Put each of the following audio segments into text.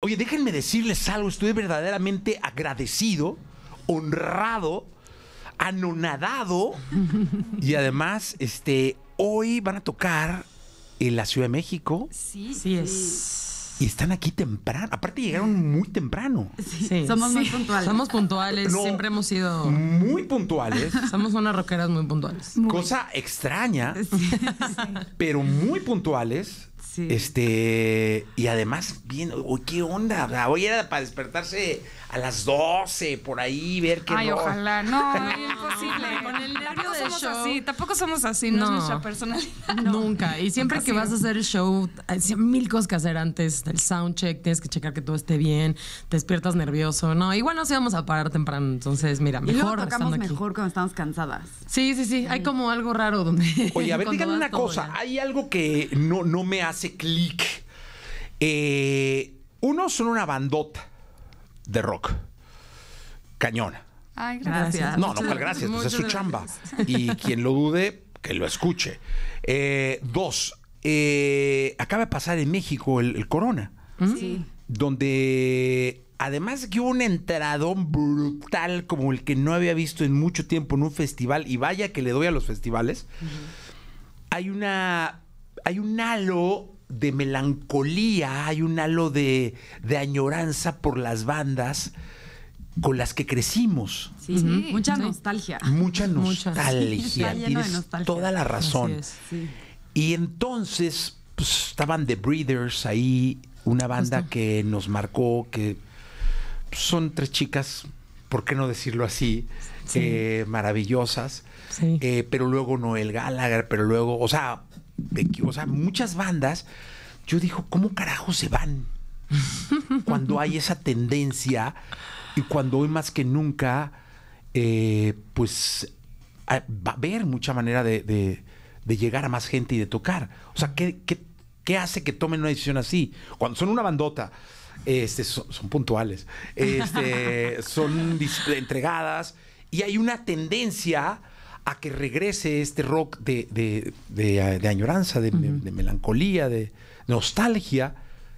Oye, déjenme decirles algo, estoy verdaderamente agradecido, honrado, anonadado y además, este, hoy van a tocar en la Ciudad de México. Sí, sí es. Y están aquí temprano. Aparte llegaron muy temprano. Sí, sí. somos muy puntuales. Somos puntuales, siempre hemos sido muy puntuales. Somos unas roqueras muy puntuales. Cosa extraña, pero muy puntuales. Este, y además, bien, uy, ¿qué onda? hoy era para despertarse a las 12, por ahí, ver qué Ay, no. ojalá, no, imposible. Con el nervio de show. así, tampoco somos así, no, es nuestra personalidad. Nunca, y siempre que vas a hacer el show, hay mil cosas que hacer antes del soundcheck, tienes que checar que todo esté bien, te despiertas nervioso, no, igual no se vamos a parar temprano, entonces, mira, mejor y tocamos mejor cuando estamos cansadas. Sí, sí, sí, hay como algo raro donde... Oye, a ver, díganme una cosa, hay algo que no, no me hace clic. Eh, Uno son una bandota de rock. Cañón. Ay, gracias. No, no, gracias, pues es su chamba. Y quien lo dude, que lo escuche. Eh, dos, eh, acaba de pasar en México el, corona. ¿Mm? Sí. Donde además que un entradón brutal como el que no había visto en mucho tiempo en un festival, y vaya que le doy a los festivales, hay una. hay un halo de melancolía, hay un halo de, añoranza por las bandas con las que crecimos. Sí, sí. mucha nostalgia. Mucha nostalgia. Tienes toda la razón. Y entonces pues, estaban The Breeders ahí, una banda que nos marcó, que son tres chicas, ¿por qué no decirlo así? Eh, maravillosas. Eh, pero luego Noel Gallagher, pero luego, o sea, o sea, muchas bandas, yo digo, ¿cómo carajo se van? cuando hay esa tendencia y cuando hoy más que nunca, eh, pues va a haber mucha manera de, llegar a más gente y de tocar. O sea, ¿qué, qué, hace que tomen una decisión así? Cuando son una bandota, este, son, puntuales, este, son entregadas y hay una tendencia a que regrese este rock de, eh, añoranza, de, de melancolía, de nostalgia,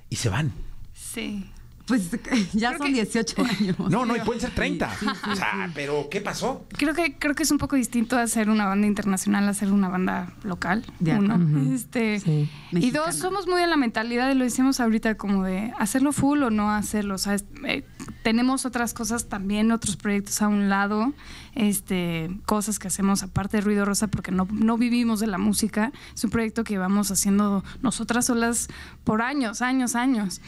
y se van. Sí. Pues ya son 18 años. No, no, y pueden ser 30. o sea, pero ¿qué pasó? Creo que, creo que es un poco distinto hacer una banda internacional a hacer una banda local. uno. Este, y dos, somos muy en la mentalidad de lo decimos ahorita, como de hacerlo full o no hacerlo. O sea, eh, tenemos otras cosas también, otros proyectos a un lado, este, cosas que hacemos aparte de Ruido Rosa, porque no, no vivimos de la música. Es un proyecto que vamos haciendo nosotras solas por años, años, años.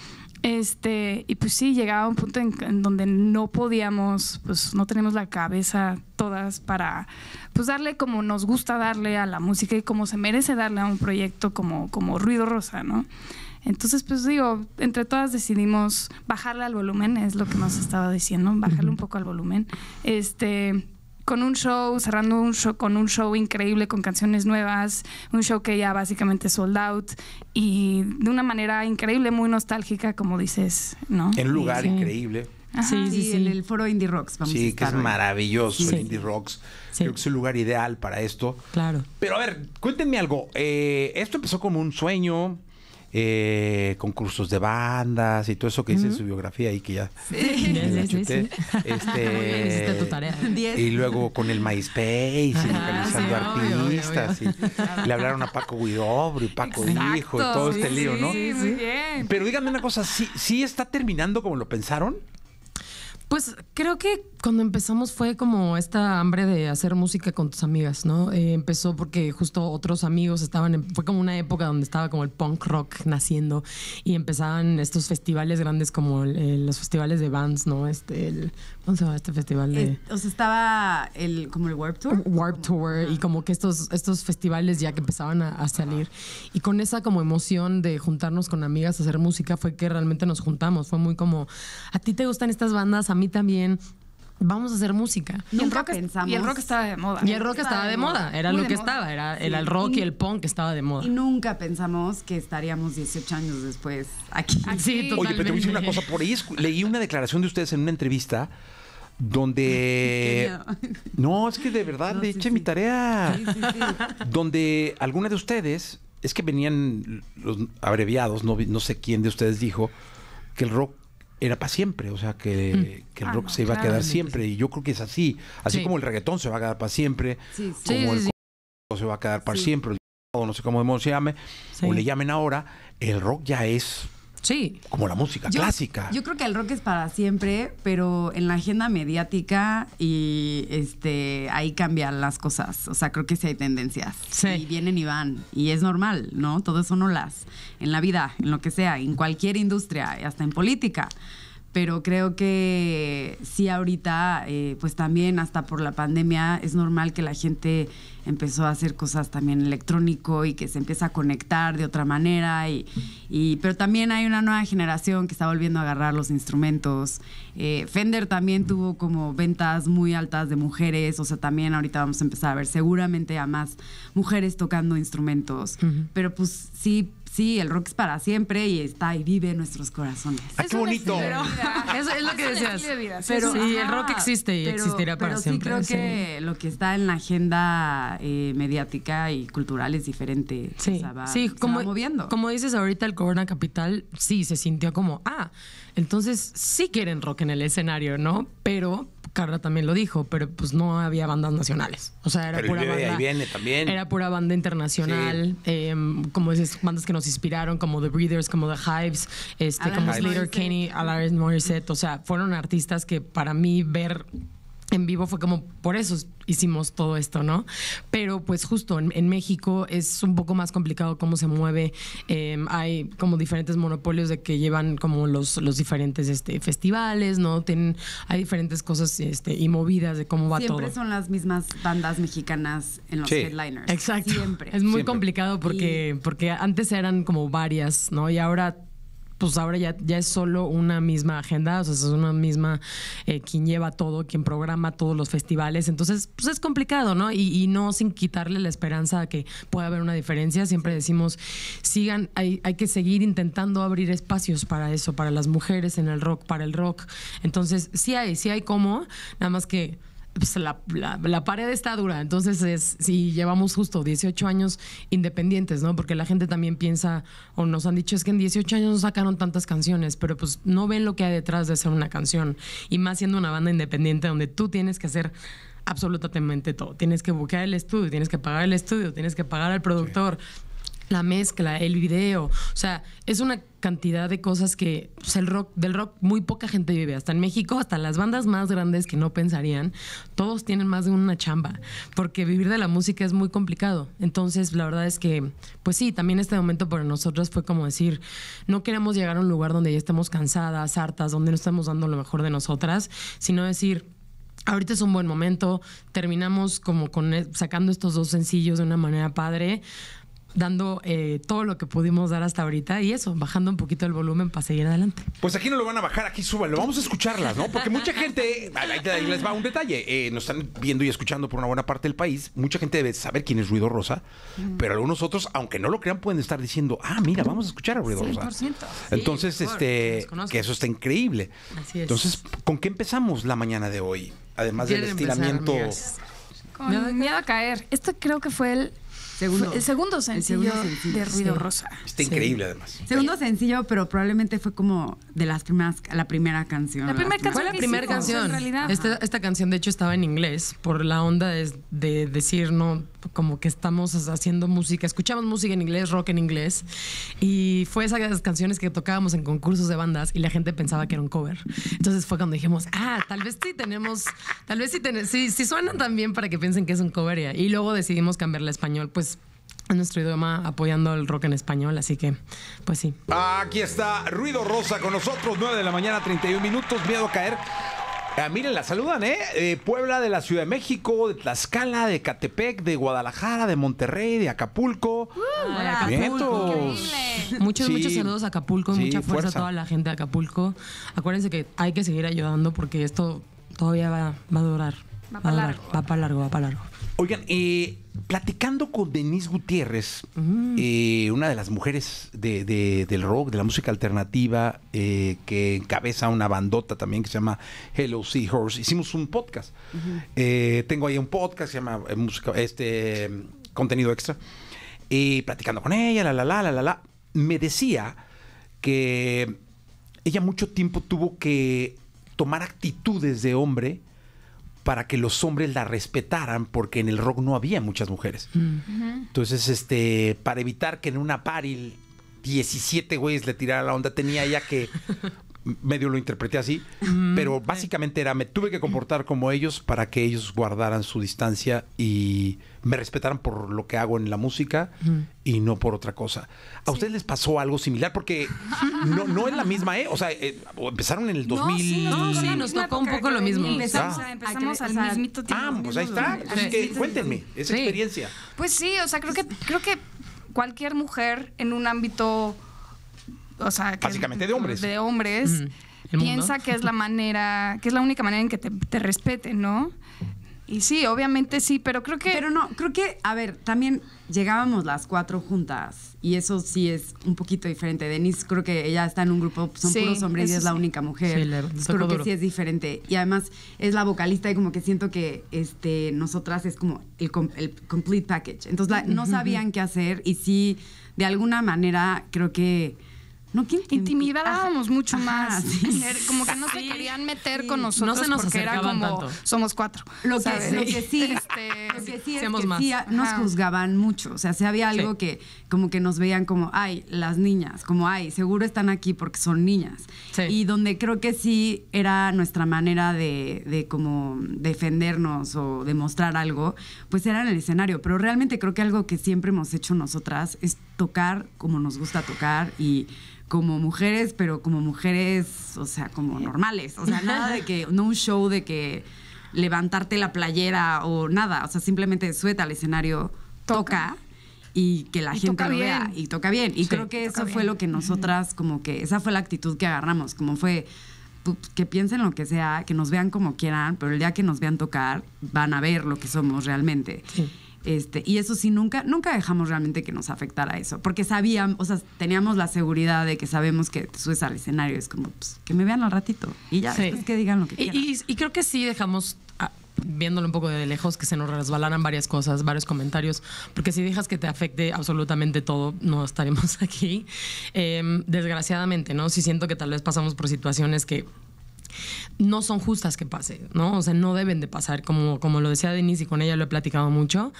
Este, y pues sí, llegaba un punto en, donde no podíamos, pues no tenemos la cabeza todas para pues darle como nos gusta darle a la música y como se merece darle a un proyecto como, como Ruido Rosa, ¿no? Entonces, pues digo, entre todas decidimos bajarle al volumen, es lo que nos estaba diciendo, bajarle un poco al volumen. Este, con un show, cerrando un show, con un show increíble, con canciones nuevas, un show que ya básicamente sold out y de una manera increíble, muy nostálgica, como dices, ¿no? En un lugar increíble. sí, sí, sí. en el, foro Indie Rocks. sí, que es maravilloso el Indie Rocks. Creo que es el lugar ideal para esto. Claro. Pero a ver, cuéntenme algo. Eh, esto empezó como un sueño eh, concursos de bandas y todo eso que dice en su biografía y que ya este, y luego con el MySpace y localizando artistas le hablaron a Paco Guidobro y Paco Hijo y todo este lío, ¿no? Pero díganme una cosa, Si ¿sí está terminando como lo pensaron? Pues creo que cuando empezamos fue como esta hambre de hacer música con tus amigas, ¿no? Eh, empezó porque justo otros amigos estaban, fue como una época donde estaba como el punk rock naciendo y empezaban estos festivales grandes como eh, los festivales de bands, ¿no? Este, ¿Cómo se llama este festival? De, eh, o sea, estaba el, como el Warp Tour. Warp Tour y como que estos, estos festivales ya que empezaban a, salir. Y con esa como emoción de juntarnos con amigas a hacer música fue que realmente nos juntamos. Fue muy como, ¿a ti te gustan estas bandas? mí también vamos a hacer música. Nunca pensamos, y el rock estaba de moda. Y el rock estaba, de moda, era lo que estaba, era, el rock y, el punk estaba de moda. Y nunca pensamos que estaríamos 18 años después aquí. Sí, Oye, pero te voy a decir una cosa, por ahí leí una declaración de ustedes en una entrevista donde no es que de verdad le mi eché sí. mi tarea donde alguna de ustedes es que venían los abreviados no sé quién de ustedes dijo que el rock era para siempre, o sea, que, mm. el ah, rock se iba a quedar siempre, y yo creo que es así, así como el reggaetón se va a quedar para siempre, como el se va a quedar para siempre, o no sé cómo se llame, o le llamen ahora, el rock ya es Sí. Como la música clásica. Yo creo que el rock es para siempre, pero en la agenda mediática y este ahí cambian las cosas. O sea, creo que sí hay tendencias. Sí. Y vienen y van. Y es normal, ¿no? Todo son las... En la vida, en lo que sea, en cualquier industria, hasta en política pero creo que sí ahorita, eh, pues también hasta por la pandemia, es normal que la gente empezó a hacer cosas también electrónico y que se empieza a conectar de otra manera. Y, pero también hay una nueva generación que está volviendo a agarrar los instrumentos. Eh, Fender también tuvo como ventas muy altas de mujeres, o sea, también ahorita vamos a empezar a ver seguramente a más mujeres tocando instrumentos. Pero pues sí Sí, el rock es para siempre y está y vive en nuestros corazones. Ah, qué bonito! eso es lo que decías. Pero, sí, el rock existe y existirá para pero sí Creo que lo que está en la agenda eh, mediática y cultural es diferente. Sí, como, moviendo. Como dices ahorita, el Corona Capital sí se sintió como, ah, entonces sí quieren rock en el escenario, ¿no? Pero Carla también lo dijo, pero pues no había bandas nacionales. O sea, era pura banda. Era pura banda internacional. Em, como esas bandas que nos inspiraron, como The Breeders, como The Hives, este, como Slater Kenny, Alaris Morissette. O sea, fueron artistas que para mí ver en vivo fue como por eso hicimos todo esto, ¿no? Pero pues justo en, México es un poco más complicado cómo se mueve. Eh, hay como diferentes monopolios de que llevan como los, los diferentes este, festivales, ¿no? Tienen, hay diferentes cosas este, y movidas de cómo va todo. Siempre son las mismas bandas mexicanas en los headliners. Exacto. Siempre. Es muy complicado porque, porque antes eran como varias, ¿no? Y ahora pues ahora ya, ya es solo una misma agenda, o sea, es una misma eh, quien lleva todo, quien programa todos los festivales. Entonces, pues es complicado, ¿no? Y, no sin quitarle la esperanza de que pueda haber una diferencia. Siempre decimos, sigan, hay, hay que seguir intentando abrir espacios para eso, para las mujeres en el rock, para el rock. Entonces, sí hay, sí hay cómo, nada más que pues, la, pared está dura. Entonces, es, si llevamos justo 18 años independientes, ¿no? Porque la gente también piensa, o nos han dicho, es que en 18 años no sacaron tantas canciones, pero pues no ven lo que hay detrás de hacer una canción. Y más siendo una banda independiente donde tú tienes que hacer absolutamente todo. Tienes que buscar el estudio, tienes que pagar el estudio, tienes que pagar al productor, la mezcla, el video, o sea, es una cantidad de cosas que pues, el rock del rock muy poca gente vive, hasta en México, hasta las bandas más grandes que no pensarían, todos tienen más de una chamba, porque vivir de la música es muy complicado. Entonces, la verdad es que pues sí, también este momento para nosotras fue como decir, no queremos llegar a un lugar donde ya estemos cansadas, hartas, donde no estamos dando lo mejor de nosotras, sino decir, Ahorita es un buen momento, terminamos como con e, sacando estos dos sencillos de una manera padre dando eh, todo lo que pudimos dar hasta ahorita y eso, bajando un poquito el volumen para seguir adelante. Pues aquí no lo van a bajar, aquí lo vamos a escucharlas, ¿no? Porque mucha gente, ahí les va un detalle, eh, nos están viendo y escuchando por una buena parte del país, mucha gente debe saber quién es Ruido Rosa, pero algunos otros, aunque no lo crean, pueden estar diciendo, ah, mira, vamos a escuchar a Ruido Rosa. Entonces, este, que eso está increíble. Así es. Entonces, ¿con qué empezamos la mañana de hoy? Además del estiramiento... me, a caer. Esto creo que fue el Segundo, el segundo sencillo, de Ruido Rosa. Está increíble, además. Segundo sencillo, pero probablemente fue como de las primeras, la primera canción. La primera canción. Fue la primera canción. Esta, esta, canción, de hecho, estaba en inglés por la onda de, de decir, no, como que estamos haciendo música, escuchamos música en inglés, rock en inglés, y fue esa canciones que tocábamos en concursos de bandas y la gente pensaba que era un cover. Entonces fue cuando dijimos, ah, tal vez sí tenemos, tal vez sí, ten sí, suenan también para que piensen que es un cover. Y luego decidimos cambiarle a español, pues a nuestro idioma apoyando el rock en español, así que pues sí. Aquí está Ruido Rosa con nosotros, 9 de la mañana, 31 minutos, miedo a caer. Ah, miren, la saludan, ¿eh? ¿eh? Puebla, de la Ciudad de México, de Tlaxcala, de Catepec, de Guadalajara, de Monterrey, de Acapulco. Uh, Acapulco. Muchos, muchos saludos a Acapulco, mucha fuerza, a toda la gente de Acapulco. Acuérdense que hay que seguir ayudando porque esto todavía va, a durar. Va a largo. Va para largo, va para largo. Oigan, eh, platicando con Denise Gutiérrez, eh, una de las mujeres del rock, de la música alternativa, eh, que encabeza una bandota también que se llama Hello Seahorse, hicimos un podcast. tengo ahí un podcast que se llama música, este, Contenido Extra. Y platicando con ella, la, la, la, la, la, la, me decía que ella mucho tiempo tuvo que tomar actitudes de hombre para que los hombres la respetaran porque en el rock no había muchas mujeres. Mm. Entonces, este, para evitar que en una party 17 güeyes le tirara la onda, tenía ya que medio lo interpreté así, pero básicamente era, me tuve que comportar como ellos para que ellos guardaran su distancia y me respetaran por lo que hago en la música y no por otra cosa. ¿A ustedes les pasó algo similar? Porque no, es la misma, ¿eh? O sea, eh, empezaron en el 2000. No, sí, nos tocó un poco lo mismo. Empezamos, ah. Ah, al mismito tiempo. Ah, pues ahí está. Así que cuéntenme esa experiencia. Pues sí, o sea, creo que, creo que cualquier mujer en un ámbito o básicamente de hombres. De hombres. Piensa que es la manera, que es la única manera en que te, respeten, ¿no? Y sí, obviamente sí, pero creo que. Pero no, creo que, a ver, también llegábamos las cuatro juntas y eso sí es un poquito diferente. Denise, creo que ella está en un grupo, son puros hombres y es la única mujer. creo que sí es diferente. Y además es la vocalista y como que siento que este, nosotras es como el, complete package. Entonces no sabían qué hacer y sí, de alguna manera creo que no, Intimidábamos mucho más. como que no se querían meter con nosotros no se nos porque como somos cuatro. Lo que, sí, lo que sí este, más. nos juzgaban mucho. O sea, si había algo que como que nos veían como, ay, las niñas, como, ay, seguro están aquí porque son niñas. Y donde creo que sí era nuestra manera de, de como defendernos o demostrar algo, pues era en el escenario. Pero realmente creo que algo que siempre hemos hecho nosotras es tocar como nos gusta tocar y como mujeres, pero como mujeres, o sea, como normales. O sea, nada de que, no un show de que levantarte la playera o nada. O sea, simplemente sueta al escenario, toca, y que la gente lo vea y toca bien. Y creo que eso fue lo que nosotras, como que esa fue la actitud que agarramos, como fue que piensen lo que sea, que nos vean como quieran, pero el día que nos vean tocar van a ver lo que somos realmente. Este, y eso sí, nunca, nunca dejamos realmente que nos afectara eso, porque sabíamos, o sea, teníamos la seguridad de que sabemos que te subes al escenario, es como, pues, que me vean al ratito y ya, que digan lo que quieran. Y, creo que sí dejamos ah, viéndolo un poco de lejos, que se nos resbalaran varias cosas, varios comentarios, porque si dejas que te afecte absolutamente todo, no estaremos aquí. Em, desgraciadamente, ¿no? Si siento que tal vez pasamos por situaciones que no son justas que pase, ¿no? O sea, no deben de pasar, como, como lo decía Denise y con ella lo he platicado mucho.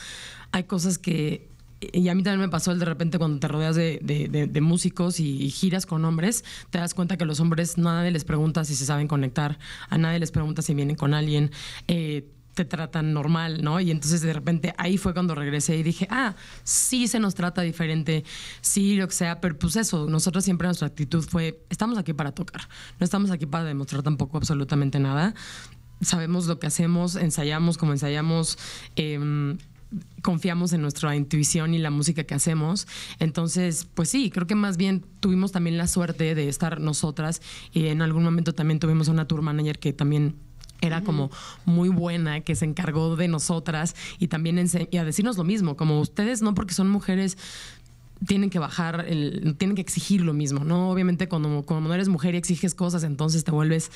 Hay cosas que y a mí también me pasó el de repente cuando te rodeas de, de, de, músicos y, giras con hombres, te das cuenta que los hombres nadie les pregunta si se saben conectar, a nadie les pregunta si vienen con alguien. Eh, te tratan normal, ¿no? Y entonces de repente ahí fue cuando regresé y dije, ah, sí se nos trata diferente, sí lo que sea, pero pues eso, nosotros siempre nuestra actitud fue, estamos aquí para tocar, no estamos aquí para demostrar tampoco absolutamente nada, sabemos lo que hacemos, ensayamos como ensayamos. Em, confiamos en nuestra intuición y la música que hacemos. Entonces, pues sí, creo que más bien tuvimos también la suerte de estar nosotras y en algún momento también tuvimos una tour manager que también era como muy buena, que se encargó de nosotras y también a decirnos lo mismo, como ustedes no porque son mujeres tienen que bajar, el, tienen que exigir lo mismo, ¿no? Obviamente cuando, cuando no eres mujer y exiges cosas, entonces te vuelves,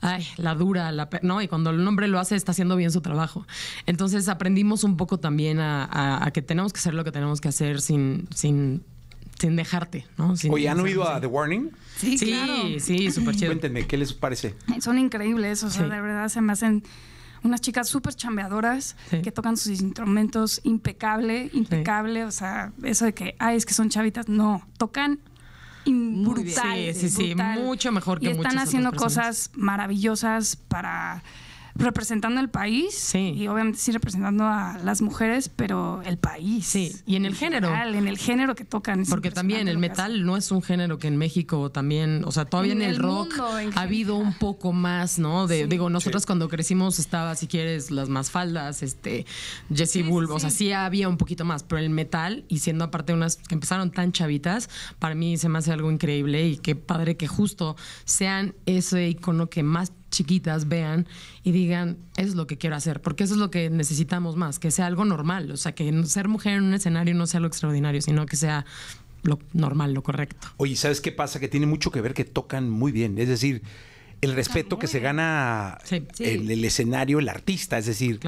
ay, la dura, la... No, y cuando el hombre lo hace, está haciendo bien su trabajo. Entonces aprendimos un poco también a, a que tenemos que hacer lo que tenemos que hacer sin, sin sin dejarte, ¿no? Oye, ¿han oído a The Warning? Sí, claro. sí, súper chido. Cuéntenme, ¿qué les parece? Son increíbles, o sea, de verdad se me hacen unas chicas súper chambeadoras que tocan sus instrumentos impecable, impecable, o sea, eso de que, ay, es que son chavitas, no, tocan brutal. Sí, sí, sí, mucho mejor que Y están haciendo cosas maravillosas para representando al país. Y obviamente sí representando a las mujeres, pero el país. Sí, y en el género. en el género que tocan. Porque también el metal no es un género que en México también, o sea, todavía en, el, rock ha habido un poco más, ¿no? Digo, nosotros cuando crecimos estaba, si quieres, las más faldas, este, Jesse bulbo Bull, o sea, sí había un poquito más, pero el metal, y siendo aparte unas que empezaron tan chavitas, para mí se me hace algo increíble y qué padre que justo sean ese icono que más chiquitas vean y digan, eso es lo que quiero hacer, porque eso es lo que necesitamos más, que sea algo normal, o sea, que ser mujer en un escenario no sea lo extraordinario, sino que sea lo normal, lo correcto. Oye, ¿sabes qué pasa? Que tiene mucho que ver que tocan muy bien, es decir, el respeto que se gana El, escenario, el artista, es decir...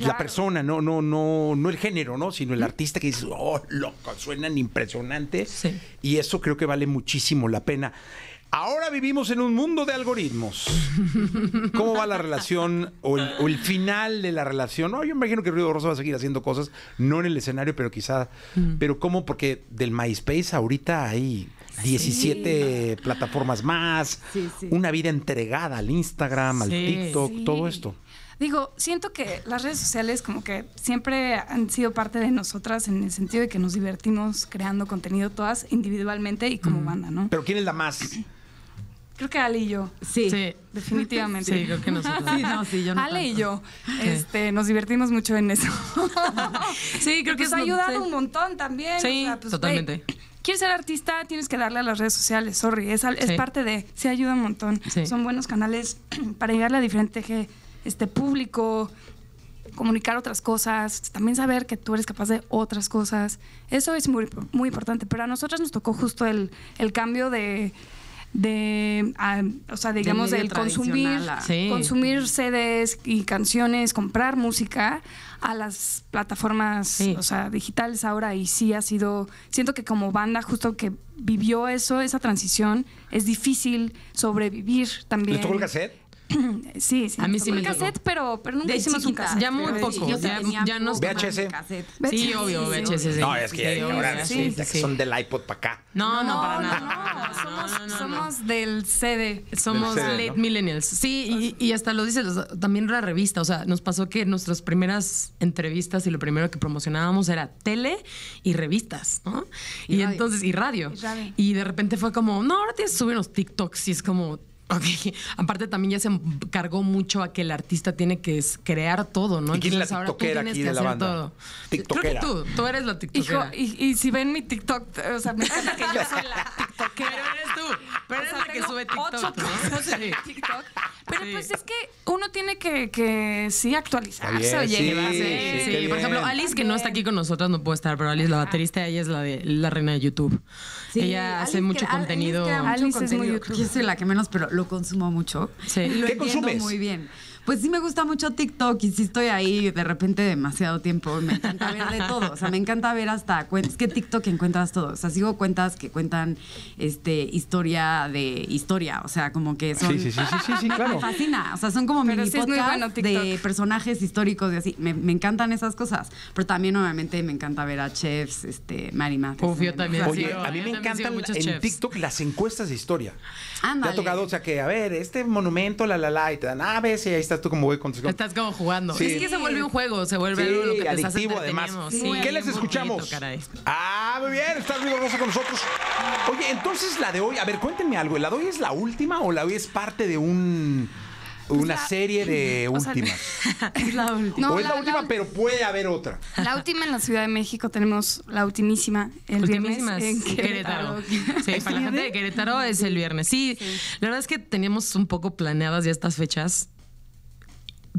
La persona, no, no, no, no el género, ¿no? Sino el mm. artista que dice, oh, loco, suenan impresionantes. Y eso creo que vale muchísimo la pena. Ahora vivimos en un mundo de algoritmos. ¿Cómo va la relación o el, final de la relación? yo imagino que Ruido Rosa va a seguir haciendo cosas, no en el escenario, pero quizá. Pero ¿cómo? Porque del MySpace ahorita hay 17 plataformas más, una vida entregada al Instagram, al TikTok, todo esto. Digo, siento que las redes sociales como que siempre han sido parte de nosotras en el sentido de que nos divertimos creando contenido todas individualmente y como banda, ¿no? Pero ¿quién es la más? Creo que Ale y yo. Sí. Definitivamente. Sí, creo que nosotros. Sí, no, sí, yo no Ale y yo. Este, nos divertimos mucho en eso. sí, creo que nos pues ha ayudado un montón también. Sí, pues, totalmente. quieres ser artista, tienes que darle a las redes sociales, sorry, es, parte de, se ayuda un montón. Son buenos canales para llegarle a diferente este, público, comunicar otras cosas, también saber que tú eres capaz de otras cosas. Eso es muy, muy importante, pero a nosotras nos tocó justo el, el cambio de de, o sea, digamos, del consumir, consumir CDs y canciones, comprar música a las plataformas, o sea, digitales ahora y sí ha sido, siento que como banda justo que vivió eso, esa transición, es difícil sobrevivir también. ¿Le tocó el cassette? sí, sí. A mí sí me cassette, pero, pero nunca hicimos un cassette. Ya muy poco. ya, no VHS. VHS. Sí, obvio, VHS. no, es que ahora son del iPod para acá. No, no, no para nada somos del CD, somos late millennials. Sí, y, hasta lo dices, también la revista, o sea, nos pasó que nuestras primeras entrevistas y lo primero que promocionábamos era tele y revistas, ¿no? Y, entonces, y radio. y de repente fue como, no, ahora tienes que subir unos TikToks y es como, Ok, aparte también ya se encargó mucho a que el artista tiene que crear todo, ¿no? ¿Y quién ahora tienes que la hacer banda? Todo. Creo que tú, tú eres la tiktokera. Hijo, y, y si ven mi TikTok, o sea, me parece que yo soy la tiktokera. Pero eres tú, pero eres la que sube TikTok, ¿no? cosas TikTok. Pero pues es que uno tiene que, que sí actualizarse, oye, sí, Por ejemplo, Alice, que no está aquí con nosotros, no puede estar, pero Alice, la baterista, ella es la de la reina de YouTube. ella hace mucho contenido. Alice, mucho es Yo soy la que menos, pero lo consumo mucho. Sí. Lo entiendo muy bien. Pues sí me gusta mucho TikTok y sí estoy ahí de repente demasiado tiempo. Me encanta ver de todo. O sea, me encanta ver hasta cuentas. que TikTok encuentras todo. O sea, sigo cuentas que cuentan este historia de historia. O sea, como que son. Sí, sí, sí, sí, sí, claro. Me fascina. O sea, son como mini de personajes históricos y así. Me, encantan esas cosas. Pero también, obviamente, me encanta ver a chefs, este, Mary a mí me encantan en TikTok las encuestas de historia. Ándale. Te ha tocado, o sea, que, a ver, este monumento, la, la, la, y te dan, aves ahí está estás como voy Estás como jugando. Es que se vuelve un juego, se vuelve algo lo que adictivo además. ¿Qué les escuchamos? ah, muy bien, estás muy Rosa con nosotros. Oye, entonces la de hoy, a ver, cuéntenme algo, ¿la de hoy es la última o la de hoy es parte de un pues una serie de últimas. es la última. No, o es la, última, pero puede haber otra. La última en la Ciudad de México tenemos la ultimísima el viernes en Querétaro. Sí, para la gente de Querétaro es el viernes. Sí, sí, la verdad es que teníamos un poco planeadas ya estas fechas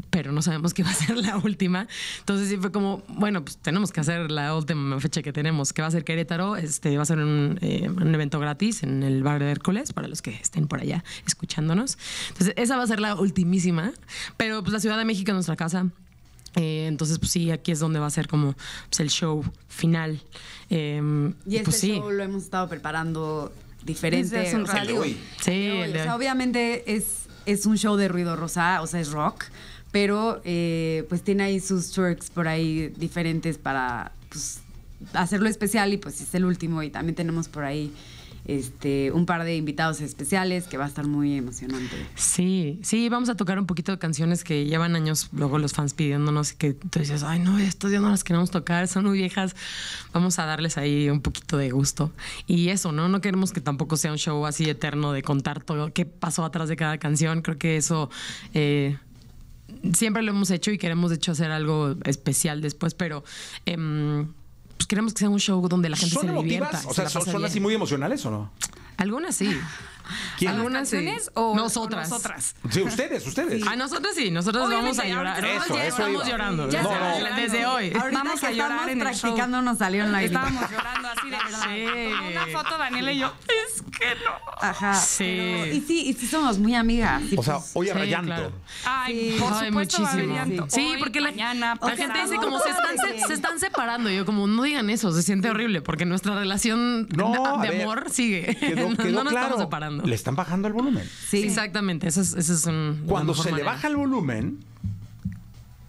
pero no sabemos qué va a ser la última. Entonces sí fue como, bueno, pues tenemos que hacer la última fecha que tenemos, que va a ser Querétaro, este, va a ser un, eh, un evento gratis en el bar de Hércules, para los que estén por allá escuchándonos. Entonces esa va a ser la ultimísima, pero pues la Ciudad de México es nuestra casa. Eh, entonces, pues sí, aquí es donde va a ser como pues, el show final. Em, y este pues, sí. show lo hemos estado preparando diferente. obviamente es, es un show de ruido rosa, o sea, es rock pero eh, pues tiene ahí sus tricks por ahí diferentes para pues, hacerlo especial y pues es el último y también tenemos por ahí este, un par de invitados especiales que va a estar muy emocionante. Sí, sí, vamos a tocar un poquito de canciones que llevan años luego los fans pidiéndonos y que tú dices, ay no, estas ya no las queremos tocar, son muy viejas, vamos a darles ahí un poquito de gusto. Y eso, ¿no? No queremos que tampoco sea un show así eterno de contar todo qué pasó atrás de cada canción, creo que eso... Eh, siempre lo hemos hecho y queremos de hecho hacer algo especial después, pero em, pues queremos que sea un show donde la gente se emotivas? O sea, ¿son así muy emocionales o no? Algunas sí. ¿Quién? ¿Algunas o nosotras? Sí, ustedes, ustedes. A nosotros sí, nosotros vamos a llorar. ya estamos llorando. Desde hoy. vamos a llorar en practicando nos salió en la Estábamos llorando así de verdad. una foto Daniela y yo, es que no. Ajá. Sí. y sí, y sí somos muy amigas. O sea, pues. hoy sí, Ay, por supuesto muchísimo. sí, porque la, gente dice como se están, separando. yo como, no digan eso, se siente horrible porque nuestra relación de, amor sigue. no nos estamos separando. Le están bajando el volumen. Sí, exactamente. es, Cuando se le baja el volumen,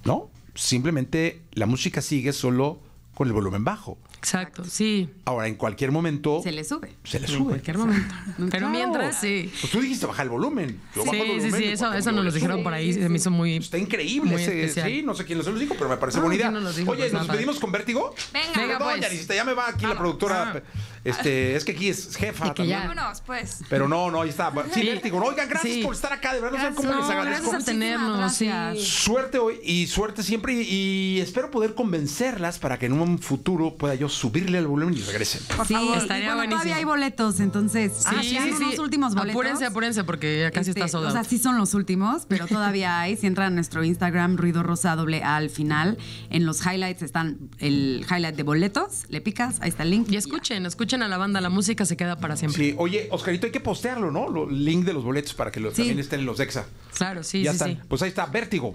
¿no? Simplemente la música sigue solo con el volumen bajo. Exacto, sí. Ahora, en cualquier momento. Se le sube. Se le sube. En cualquier momento. Pero mientras, sí. Pues tú dijiste bajar el volumen. sí, sí, sí, eso, eso nos lo dijeron por ahí. Se me hizo muy. Pues está increíble ese. Sí, no sé quién nos lo dijo, pero me parece buena bonita. Oye, ¿nos pedimos con vértigo? Venga, Venga Perdón, pues. ya me va aquí la ah, productora. Ah. Este, es que aquí es jefa también. Vámonos, pues. Pero no, no, ahí está. Sí, vértigo. oigan, gracias por estar acá. De verdad, no sé cómo les agradezco. Gracias a tenernos, Suerte hoy y suerte siempre. Y, y espero poder convencerlas para que en un futuro pueda yo subirle al volumen y regresen. Por sí, favor. Todavía hay boletos, entonces. Sí, ah, sí, Los últimos boletos. Apúrense, apúrense, porque ya casi este, está soldado. O sea, son los últimos, pero todavía hay. Si entran a nuestro Instagram, ruido rosa doble A al final, en los highlights están el highlight de boletos. Le picas, ahí está el link. Y escuchen, escuchen a la banda, la música se queda para siempre. Sí, oye, Oscarito, hay que postearlo, ¿no? El link de los boletos para que también estén en los EXA. Claro, sí, ya están. Pues ahí está, Vértigo.